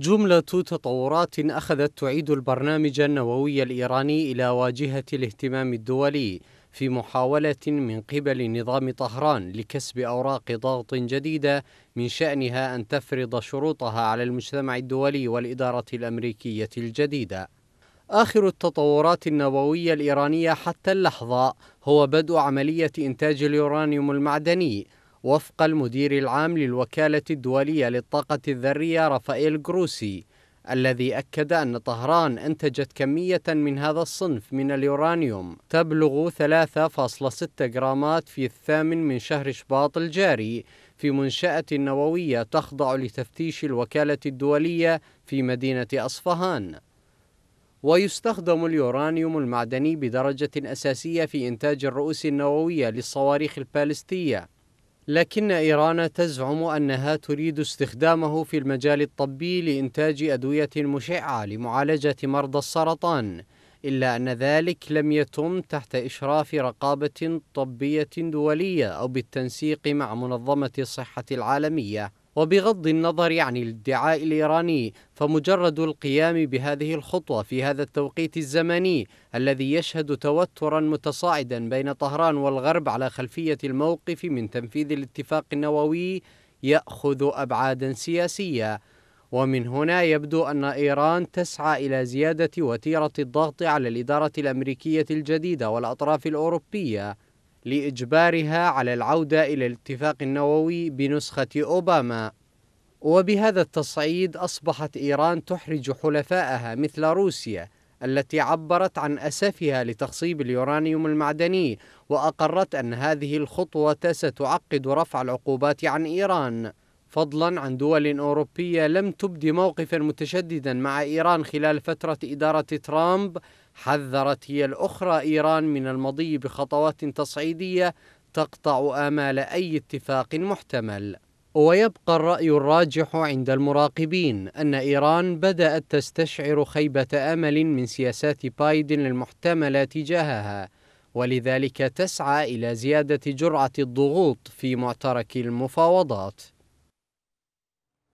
جملة تطورات أخذت تعيد البرنامج النووي الإيراني إلى واجهة الاهتمام الدولي في محاولة من قبل نظام طهران لكسب أوراق ضغط جديدة من شأنها أن تفرض شروطها على المجتمع الدولي والإدارة الأمريكية الجديدة. آخر التطورات النووية الإيرانية حتى اللحظة هو بدء عملية إنتاج اليورانيوم المعدني وفق المدير العام للوكالة الدولية للطاقة الذرية رافائيل جروسي الذي أكد أن طهران أنتجت كمية من هذا الصنف من اليورانيوم تبلغ 3.6 جرامات في الثامن من شهر شباط الجاري في منشأة نووية تخضع لتفتيش الوكالة الدولية في مدينة أصفهان ويستخدم اليورانيوم المعدني بدرجة أساسية في إنتاج الرؤوس النووية للصواريخ البالستية لكن إيران تزعم أنها تريد استخدامه في المجال الطبي لإنتاج أدوية مشعة لمعالجة مرضى السرطان إلا أن ذلك لم يتم تحت إشراف رقابة طبية دولية أو بالتنسيق مع منظمة الصحة العالمية وبغض النظر عن الادعاء الإيراني فمجرد القيام بهذه الخطوة في هذا التوقيت الزمني الذي يشهد توترا متصاعدا بين طهران والغرب على خلفية الموقف من تنفيذ الاتفاق النووي يأخذ أبعادا سياسية ومن هنا يبدو أن إيران تسعى إلى زيادة وتيرة الضغط على الإدارة الأمريكية الجديدة والأطراف الأوروبية لإجبارها على العودة إلى الاتفاق النووي بنسخة أوباما وبهذا التصعيد أصبحت إيران تحرج حلفائها مثل روسيا التي عبرت عن أسفها لتخصيب اليورانيوم المعدني وأقرت أن هذه الخطوة ستعقد رفع العقوبات عن إيران فضلا عن دول أوروبية لم تبدي موقفا متشددا مع إيران خلال فترة إدارة ترامب حذرت هي الأخرى إيران من المضي بخطوات تصعيدية تقطع آمال أي اتفاق محتمل ويبقى الرأي الراجح عند المراقبين أن إيران بدأت تستشعر خيبة أمل من سياسات بايدن المحتملة تجاهها ولذلك تسعى إلى زيادة جرعة الضغوط في معترك المفاوضات